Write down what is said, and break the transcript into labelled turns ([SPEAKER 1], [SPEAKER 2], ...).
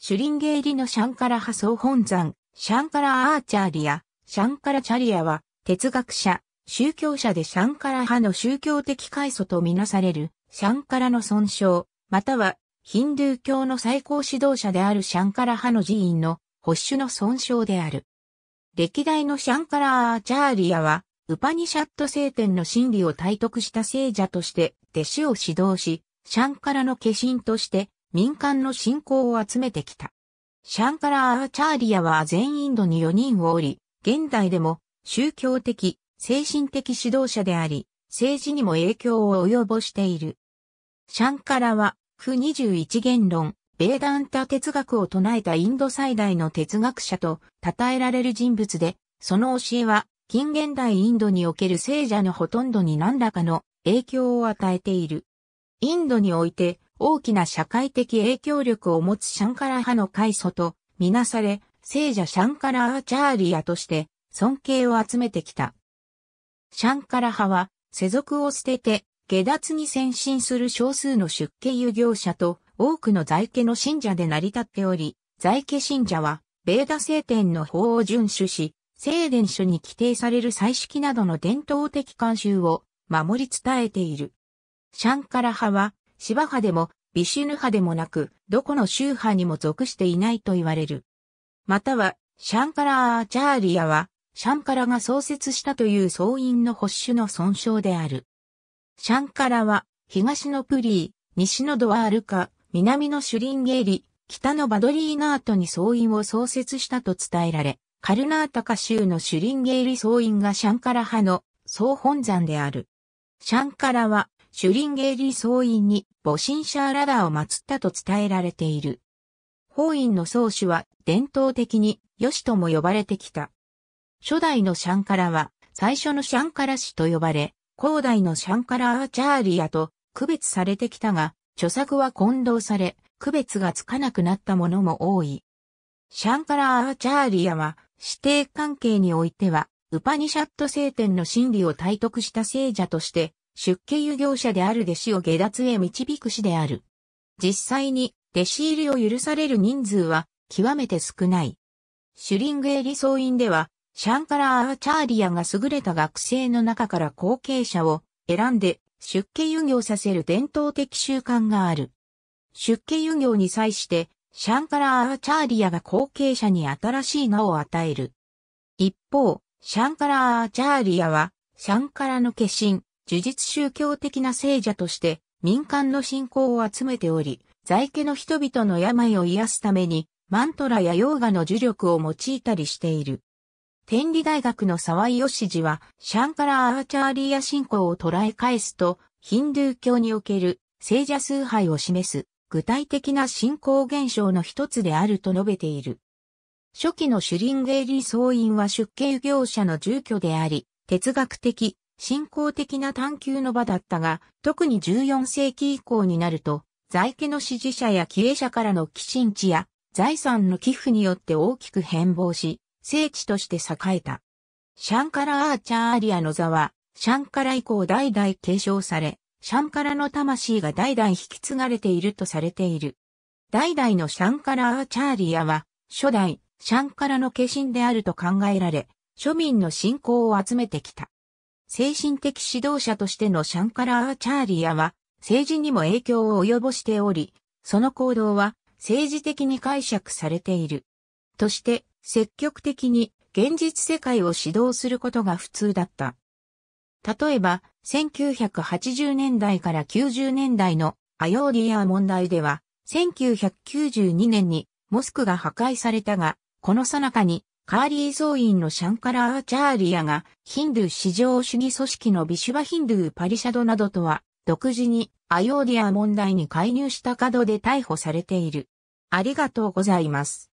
[SPEAKER 1] シュリンゲーリのシャンカラ派総本山、シャンカラアーチャーリア、シャンカラチャリアは、哲学者、宗教者でシャンカラ派の宗教的開祖とみなされる、シャンカラの尊称、または、ヒンドゥー教の最高指導者であるシャンカラ派の寺院の保守の尊称である。歴代のシャンカラアーチャーリアは、ウパニシャット聖典の真理を体得した聖者として弟子を指導し、シャンカラの化身として民間の信仰を集めてきた。シャンカラ・アーチャーリアは全インドに4人をおり、現代でも宗教的、精神的指導者であり、政治にも影響を及ぼしている。シャンカラは、不21言論、ベーダンタ哲学を唱えたインド最大の哲学者と称えられる人物で、その教えは、近現代インドにおける聖者のほとんどに何らかの影響を与えている。インドにおいて、大きな社会的影響力を持つシャンカラ派の開祖とみなされ、聖者シャンカラ・アーチャーリアとして尊敬を集めてきた。シャンカラ派は世俗を捨てて下脱に先進する少数の出家遊業者と多くの在家の信者で成り立っており、在家信者はベーダ聖典の法を遵守し、聖伝書に規定される彩色などの伝統的慣習を守り伝えている。シャンカラ派はシバ派でもビシュヌ派でもなく、どこの宗派にも属していないと言われる。または、シャンカラー・アーチャーリアは、シャンカラが創設したという総員の保守の損傷である。シャンカラは、東のプリー、西のドワールカ、南のシュリンゲーリ、北のバドリーナートに総員を創設したと伝えられ、カルナータカ州のシュリンゲーリ総員がシャンカラ派の総本山である。シャンカラはシュリンゲーリー総院に母辰シャーラダーを祀ったと伝えられている。法院の宗主は伝統的にシとも呼ばれてきた。初代のシャンカラは最初のシャンカラ氏と呼ばれ、後代のシャンカラアーチャーリアと区別されてきたが、著作は混同され、区別がつかなくなったものも多い。シャンカラアーチャーリアは、指定関係においては、ウパニシャット聖典の真理を体得した聖者として、出家遊行者である弟子を下脱へ導く師である。実際に弟子入りを許される人数は極めて少ない。シュリングエリ総院では、シャンカラー・アーチャーリアが優れた学生の中から後継者を選んで出家遊行させる伝統的習慣がある。出家遊行に際して、シャンカラー・アーチャーリアが後継者に新しい名を与える。一方、シャンカラー・アーチャーリアは、シャンカラの化身、呪術宗教的な聖者として民間の信仰を集めており、在家の人々の病を癒すために、マントラやヨーガの呪力を用いたりしている。天理大学の沢井義次は、シャンカラ・アーチャーリア信仰を捉え返すと、ヒンドゥー教における聖者崇拝を示す具体的な信仰現象の一つであると述べている。初期のシュリンゲーリー総員は出家業者の住居であり、哲学的、信仰的な探求の場だったが、特に14世紀以降になると、在家の支持者や経営者からの寄進地や財産の寄付によって大きく変貌し、聖地として栄えた。シャンカラ・アーチャー・アリアの座は、シャンカラ以降代々継承され、シャンカラの魂が代々引き継がれているとされている。代々のシャンカラ・アーチャーリアは、初代、シャンカラの化身であると考えられ、庶民の信仰を集めてきた。精神的指導者としてのシャンカラー・チャーリアは、政治にも影響を及ぼしており、その行動は政治的に解釈されている。として、積極的に現実世界を指導することが普通だった。例えば、1980年代から90年代のアヨーリア問題では、1992年にモスクが破壊されたが、この最中にカーリー総員のシャンカラ・アーチャーリアが、ヒンドゥー至上主義組織のビシュバ・ヒンドゥー・パリシャドなどとは、独自にアヨーディア問題に介入した角で逮捕されている。ありがとうございます。